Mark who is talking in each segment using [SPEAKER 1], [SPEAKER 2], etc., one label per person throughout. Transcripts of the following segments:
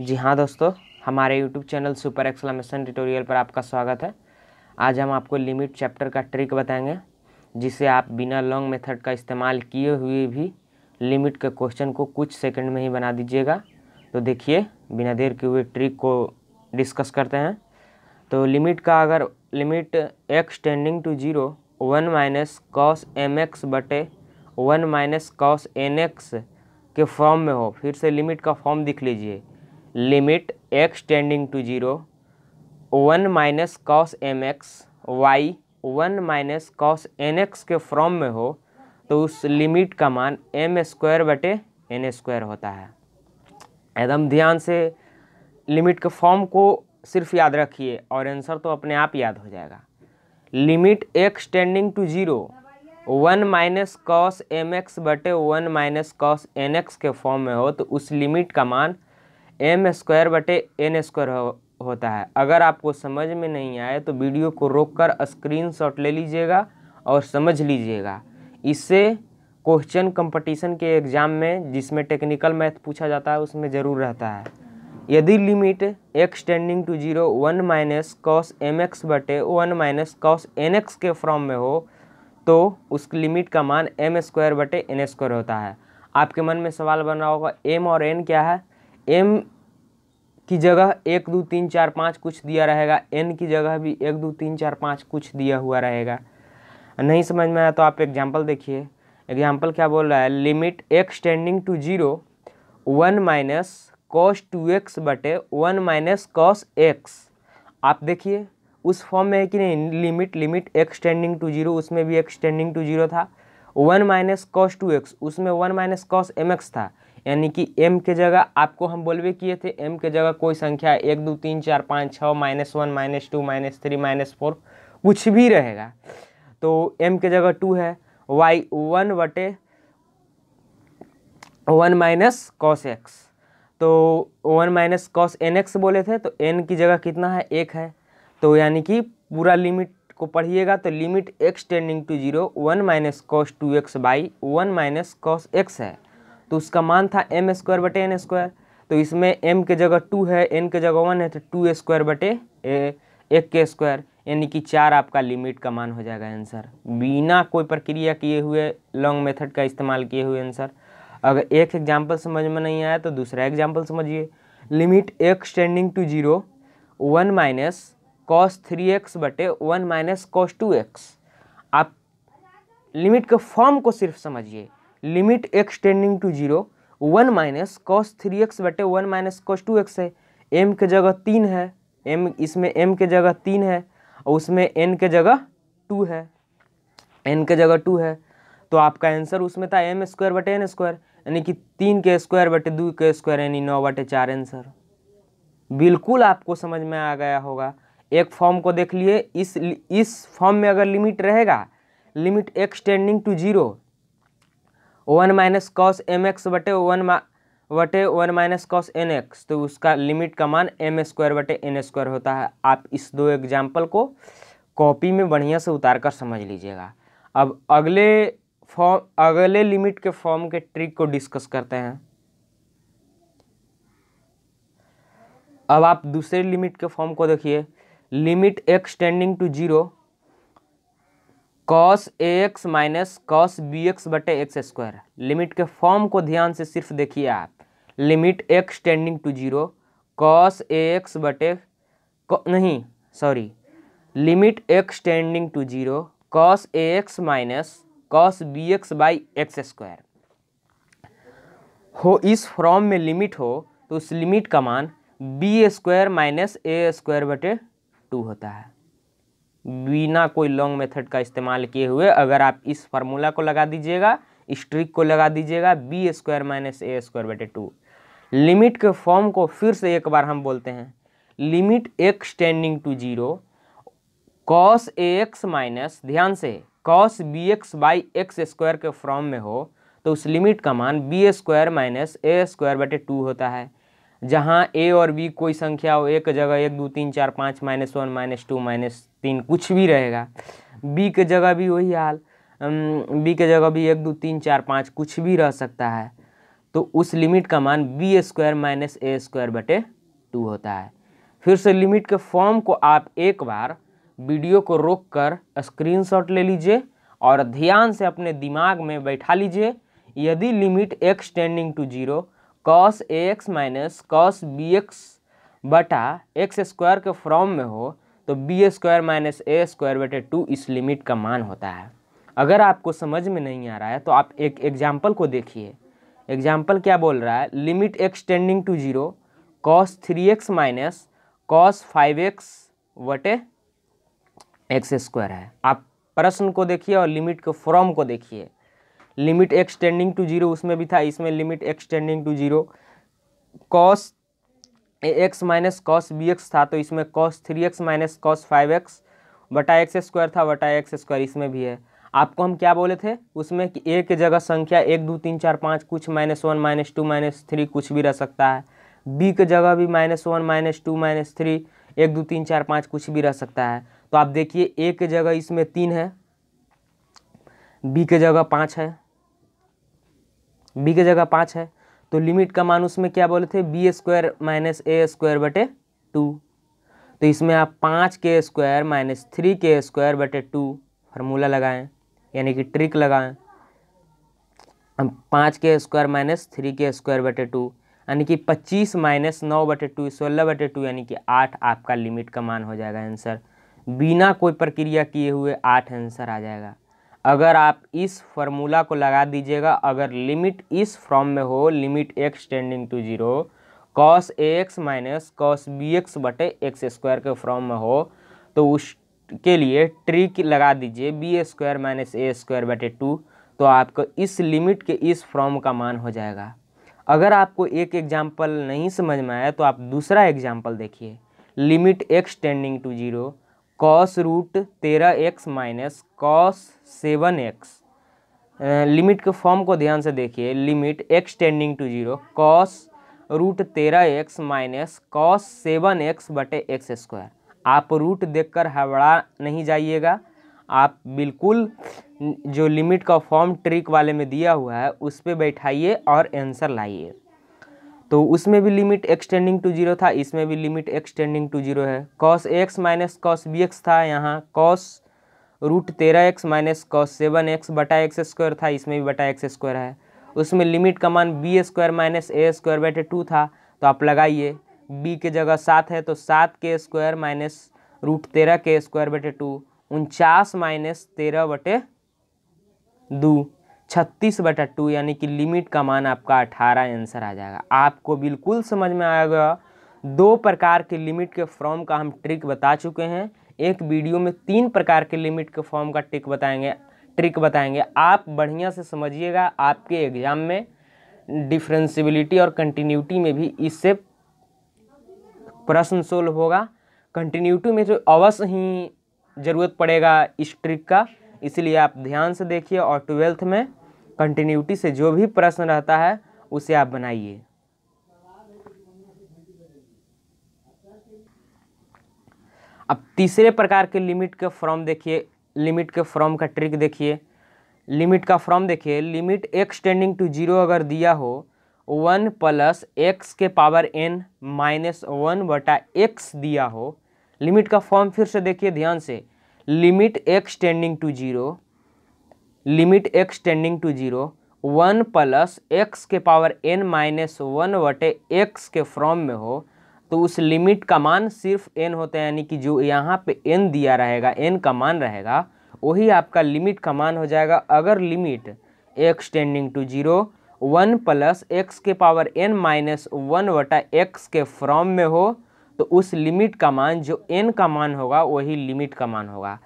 [SPEAKER 1] जी हाँ दोस्तों हमारे YouTube channel super exclamation tutorial पर आपका स्वागत है आज हम आपको लिमिट चैप्टर का ट्रिक बताएंगे जिसे आप बिना लॉन्ग मेथड का इस्तेमाल किए हुए भी लिमिट के क्वेश्चन को कुछ सेकंड में ही बना दीजिएगा तो देखिए बिना देर के हुए ट्रिक को डिस्कस करते हैं तो लिमिट का अगर limit x tending to zero one minus cos m x बटे one minus cos n x के फॉर्म में हो फिर से लिमिट का फॉर्म दिख लीजिए limit x tending to zero one minus cos m x by one minus cos n x के फॉर्म में हो तो उस लिमिट का मान एम स्क्वायर बटे एन स्क्वायर होता है एकदम ध्यान से लिमिट के फॉर्म को सिर्फ याद रखिए और आंसर तो अपने आप याद हो जाएगा limit x tending to zero one minus cos m x बटे one minus cos n x के फॉर्म में हो तो उस लिमिट का मान एम स्क्वायर बटे एन स्क्वायर हो, होता है अगर आपको समझ में नहीं आए तो वीडियो को रोककर स्क्रीनशॉट ले लीजिएगा और समझ लीजिएगा इससे क्वेश्चन कंपटीशन के एग्ज़ाम में जिसमें टेक्निकल मैथ पूछा जाता है उसमें ज़रूर रहता है यदि limit x tending to zero one minus cos m x बटे one minus cos n x के फॉर्म में हो तो उस लिमिट का मान एम स्क्वायर बटे एन स्क्वायर होता है आपके मन में सवाल बन रहा होगा एम और एन क्या है एम की जगह एक दो तीन चार पाँच कुछ दिया रहेगा एन की जगह भी एक दो तीन चार पाँच कुछ दिया हुआ रहेगा नहीं समझ में आया तो आप एग्जाम्पल देखिए एग्जाम्पल क्या बोल रहा है limit x tending to zero one minus cos two x बटे वन माइनस कॉस एक्स आप देखिए उस फॉर्म में है कि नहीं limit limit x tending to zero उसमें भी एक्स टेंडिंग टू जीरो था one minus cos two x उसमें one minus cos m x था यानी कि एम के जगह आपको हम बोलवे किए थे एम के जगह कोई संख्या एक दो तीन चार पाँच छः minus one minus two minus three minus four कुछ भी रहेगा तो एम के जगह टू है वाई वन बटे वन माइनस कॉस एक्स तो one minus cos n x बोले थे तो एन की जगह कितना है एक है तो यानी कि पूरा लिमिट को पढ़िएगा तो limit x tending to zero one minus cos two x by one minus cos x है तो उसका मान था एम स्क्वायर बटे एन स्क्वायर तो इसमें एम के जगह टू है एन के जगह वन है तो टू स्क्वायर बटे एक के स्क्वायर यानी कि चार आपका लिमिट का मान हो जाएगा आंसर बिना कोई प्रक्रिया किए हुए लॉन्ग मेथड का इस्तेमाल किए हुए आंसर अगर एक एग्जाम्पल समझ में नहीं आया तो दूसरा एग्जाम्पल समझिए limit x tending to zero one minus cos three x बटे one minus cos two x आप लिमिट के फॉर्म को सिर्फ समझिए limit x tending to zero one minus cos three x बटे one minus cos two x है m के जगह तीन है एम इसमें एम के जगह तीन है और उसमें एन के जगह टू है एन के जगह टू है तो आपका आंसर उसमें था एम स्क्वायर बटे एन स्क्वायर यानी कि तीन के स्क्वायर बटे दो के स्क्वायर यानी नौ बटे चार आंसर बिल्कुल आपको समझ में आ गया होगा एक फॉर्म को देख लिए इस इस फॉर्म में अगर लिमिट रहेगा limit x tending to zero one minus cos m x बटे वन बटे one minus cos n x तो उसका लिमिट का मान एम स्क्वायर बटे एन स्क्वायर होता है आप इस दो एग्जाम्पल को कॉपी में बढ़िया से उतार कर समझ लीजिएगा अब अगले फॉर्म अगले लिमिट के फॉर्म के ट्रिक को डिस्कस करते हैं अब आप दूसरे लिमिट के फॉर्म को देखिए limit x tending to zero cos a x minus cos b x बटे एक्स स्क्वायर लिमिट के फॉर्म को ध्यान से सिर्फ देखिए आप limit x tending to zero cos a x बटे नहीं sorry limit x tending to zero cos a x minus cos b x by x square हो इस फॉर्म में लिमिट हो तो उस लिमिट का मान b square minus a square बटे टू होता है बिना कोई लॉन्ग मेथड का इस्तेमाल किए हुए अगर आप इस फार्मूला को लगा दीजिएगा स्ट्रिक को लगा दीजिएगा b square minus a square बटे टू लिमिट के फॉर्म को फिर से एक बार हम बोलते हैं limit x tending to zero cos a x minus ध्यान से cos b x by x square के फॉर्म में हो तो उस लिमिट का मान b square minus a square बटे टू होता है जहाँ ए और बी कोई संख्या हो एक जगह एक दो तीन चार पाँच minus one minus two minus तीन कुछ भी रहेगा बी के जगह भी वही हाल बी के जगह भी एक दो तीन चार पाँच कुछ भी रह सकता है तो उस लिमिट का मान b square minus a square बटे टू होता है फिर से लिमिट के फॉर्म को आप एक बार वीडियो को रोक कर स्क्रीनशॉट ले लीजिए और ध्यान से अपने दिमाग में बैठा लीजिए यदि limit x tending to zero cos a x minus cos b x बटा एक्स स्क्वायर के फॉर्म में हो तो b square minus a square बटे टू इस लिमिट का मान होता है अगर आपको समझ में नहीं आ रहा है तो आप एक एग्जाम्पल को देखिए एग्जाम्पल क्या बोल रहा है limit x tending to zero cos three x minus cos five x वटे एक्स स्क्वायर है आप प्रश्न को देखिए और लिमिट के फॉर्म को देखिए लिमिट एक्सटेंडिंग टू जीरो उसमें भी था इसमें limit x tending to zero cos a x minus cos b x था तो इसमें cos three x minus cos five x बटा एक्स स्क्वायर था बटा एक्स स्क्वायर इसमें भी है आपको हम क्या बोले थे उसमें कि ए के जगह संख्या एक दो तीन चार पाँच कुछ minus one minus two minus three कुछ भी रह सकता है बी के जगह भी minus one minus two minus three एक दो तीन चार पाँच कुछ भी रह सकता है तो आप देखिए ए के जगह इसमें तीन है बी के जगह पाँच है बी के जगह पाँच है तो लिमिट का मान उसमें क्या बोले थे b square minus a square बटे टू तो इसमें आप पाँच के स्क्वायर माइनस थ्री के स्क्वायर बटे टू फार्मूला लगाएं यानी कि ट्रिक लगाएं अब पाँच के स्क्वायर माइनस थ्री के स्क्वायर बटे टू यानी कि पच्चीस माइनस नौ बटे टू सोलह बटे टू यानी कि आठ आपका लिमिट का मान हो जाएगा आंसर बिना कोई प्रक्रिया किए हुए आठ आंसर आ जाएगा अगर आप इस फॉर्मूला को लगा दीजिएगा अगर लिमिट इस फॉर्म में हो limit x tending to zero cos a x minus cos b x बटे एक्स स्क्वायर के फॉर्म में हो तो उसके लिए ट्रिक लगा दीजिए b square minus a square बटे टू तो आपको इस लिमिट के इस फॉर्म का मान हो जाएगा अगर आपको एक एग्जाम्पल नहीं समझ में आया तो आप दूसरा एग्जाम्पल देखिए limit x tending to zero cos root तेरह x minus cos seven x limit के फॉर्म को ध्यान से देखिए limit x tending to zero cos root तेरह x minus cos seven x बटे एक्स स्क्वायर आप रूट देखकर हबड़ा नहीं जाइएगा आप बिल्कुल जो लिमिट का फॉर्म ट्रिक वाले में दिया हुआ है उस पर बैठाइए और आंसर लाइए तो उसमें भी लिमिट एक्सटेंडिंग टू जीरो था इसमें भी लिमिट एक्सटेंडिंग टू जीरो है cos x minus cos b x था यहाँ कॉस रूट तेरह x minus cos seven x बटा एक्स स्क्वायर था इसमें भी बटा एक्स स्क्वायर है उसमें लिमिट का मान b square minus a square बटे टू था तो आप लगाइए बी के जगह सात है तो सात के स्क्वायर माइनस रूट तेरह के स्क्वायर बटे टू उनचास माइनस तेरह बटे दो छत्तीस बटा टू यानी कि लिमिट का मान आपका अठारह आंसर आ जाएगा आपको बिल्कुल समझ में आएगा दो प्रकार के लिमिट के फॉर्म का हम ट्रिक बता चुके हैं एक वीडियो में तीन प्रकार के लिमिट के फॉर्म का ट्रिक बताएंगे ट्रिक बताएंगे आप बढ़िया से समझिएगा आपके एग्ज़ाम में डिफ्रेंसिबिलिटी और कंटिन्यूटी में भी इससे प्रश्न सोल्व होगा कंटिन्यूटी में तो अवश्य ही ज़रूरत पड़ेगा इस ट्रिक का इसलिए आप ध्यान से देखिए और ट्वेल्थ में कंटिन्यूटी से जो भी प्रश्न रहता है उसे आप बनाइए अब तीसरे प्रकार के लिमिट के फॉर्म देखिए लिमिट के फॉर्म का ट्रिक देखिए लिमिट का फॉर्म देखिए limit x tending to zero अगर दिया हो वन प्लस एक्स के पावर एन माइनस वन बटा एक्स दिया हो लिमिट का फॉर्म फिर से देखिए ध्यान से limit x tending to zero limit x tending to zero one plus x के पावर एन माइनस वन वटे एक्स के फॉर्म में हो तो उस लिमिट का मान सिर्फ एन होता है यानी कि जो यहाँ पे एन दिया रहेगा एन का मान रहेगा वही आपका लिमिट का मान हो जाएगा अगर limit x tending to zero one plus x के पावर एन माइनस वन वटा एक्स के फॉर्म में हो तो उस लिमिट का मान जो एन का मान होगा वही लिमिट का मान होगा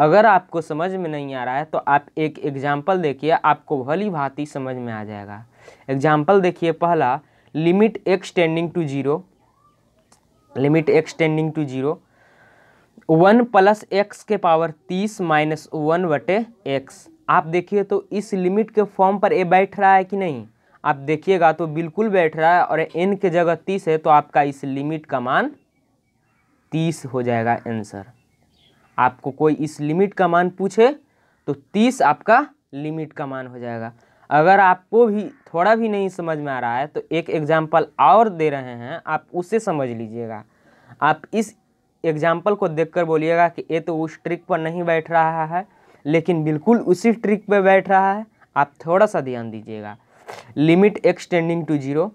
[SPEAKER 1] अगर आपको समझ में नहीं आ रहा है तो आप एक एग्जाम्पल देखिए आपको भली भांति समझ में आ जाएगा एग्जाम्पल देखिए पहला limit x tending to zero limit x tending to zero one plus x के पावर तीस माइनस वन बटे एक्स आप देखिए तो इस लिमिट के फॉर्म पर ए बैठ रहा है कि नहीं आप देखिएगा तो बिल्कुल बैठ रहा है और एन के जगह तीस है तो आपका इस लिमिट का मान तीस हो जाएगा आंसर आपको कोई इस लिमिट का मान पूछे तो तीस आपका लिमिट का मान हो जाएगा अगर आपको भी थोड़ा भी नहीं समझ में आ रहा है तो एक एग्जाम्पल और दे रहे हैं आप उसे समझ लीजिएगा आप इस एग्जाम्पल को देखकर बोलिएगा कि ये तो उस ट्रिक पर नहीं बैठ रहा है लेकिन बिल्कुल उसी ट्रिक पर बैठ रहा है आप थोड़ा सा ध्यान दीजिएगा limit x tending to zero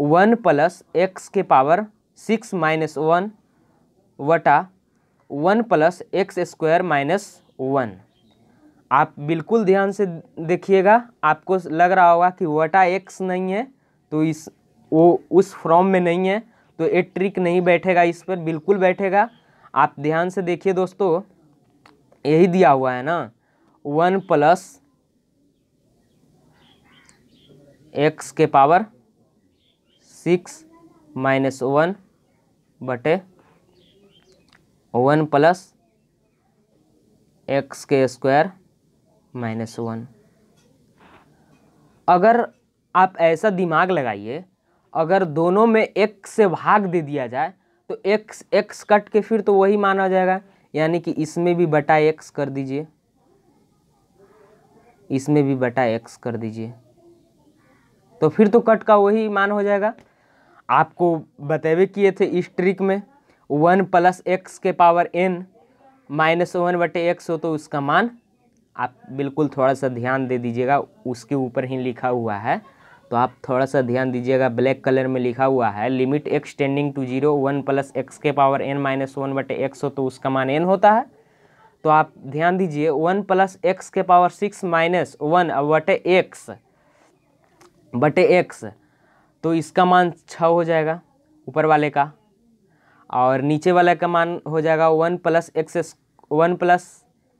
[SPEAKER 1] one plus x के पावर सिक्स माइनस वन वटा one plus x square minus one आप बिल्कुल ध्यान से देखिएगा आपको लग रहा होगा कि वटा एक्स नहीं है तो इस वो उस फॉर्म में नहीं है तो ये ट्रिक नहीं बैठेगा इस पर बिल्कुल बैठेगा आप ध्यान से देखिए दोस्तों यही दिया हुआ है ना वन प्लस एक्स के पावर सिक्स माइनस वन बटे वन प्लस एक्स के स्क्वायर माइनस वन अगर आप ऐसा दिमाग लगाइए अगर दोनों में एक से भाग दे दिया जाए तो एक्स एक्स कट के फिर तो वही माना जाएगा यानी कि इसमें भी बटा एक्स कर दीजिए इसमें भी बटा एक्स कर दीजिए तो फिर तो कट का वही मान हो जाएगा आपको बतावे किए थे इस ट्रिक में वन प्लस एक्स के पावर एन माइनस वन बटे एक्स हो तो उसका मान आप बिल्कुल थोड़ा सा ध्यान दे दीजिएगा उसके ऊपर ही लिखा हुआ है तो आप थोड़ा सा ध्यान दीजिएगा ब्लैक कलर में लिखा हुआ है limit x tending to zero one plus x के पावर एन माइनस वन बटे एक्स हो तो उसका मान एन होता है तो आप ध्यान दीजिए वन प्लस एक्स के पावर सिक्स माइनस वन बटे एक्स बटे एक्स तो इसका मान छः हो जाएगा ऊपर वाले का और नीचे वाले का मान हो जाएगा one plus x one plus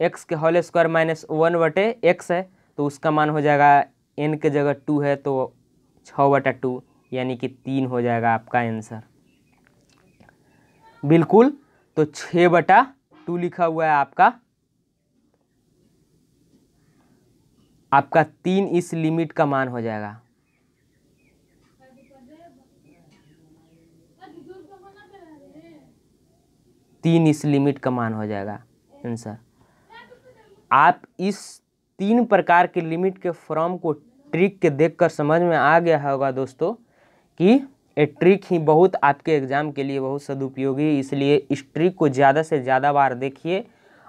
[SPEAKER 1] x के होल स्क्वायर माइनस वन बटे एक्स है तो उसका मान हो जाएगा एन के जगह टू है तो छः बटा टू यानी कि तीन हो जाएगा आपका आंसर बिल्कुल तो छः बटा टू लिखा हुआ है आपका आपका तीन इस लिमिट का मान हो जाएगा तीन इस लिमिट का मान हो जाएगा आंसर आप इस तीन प्रकार के लिमिट के फॉर्म को ट्रिक के देखकर समझ में आ गया होगा दोस्तों कि ये ट्रिक ही बहुत आपके एग्ज़ाम के लिए बहुत सदुपयोगी इसलिए इस ट्रिक को ज़्यादा से ज़्यादा बार देखिए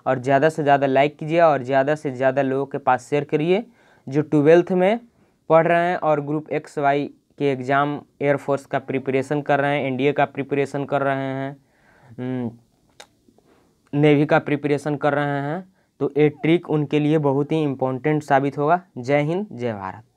[SPEAKER 1] और ज़्यादा से ज़्यादा लाइक कीजिए और ज़्यादा से ज़्यादा लोगों के पास शेयर करिए जो ट्वेल्थ में पढ़ रहे हैं और ग्रुप एक्स वाई के एग्ज़ाम एयरफोर्स का प्रिपरेशन कर रहे हैं एनडीए का प्रिपरेशन कर रहे हैं हम्म, नेवी का प्रिपरेशन कर रहे हैं तो ये ट्रिक उनके लिए बहुत ही इम्पोर्टेंट साबित होगा जय हिंद जय भारत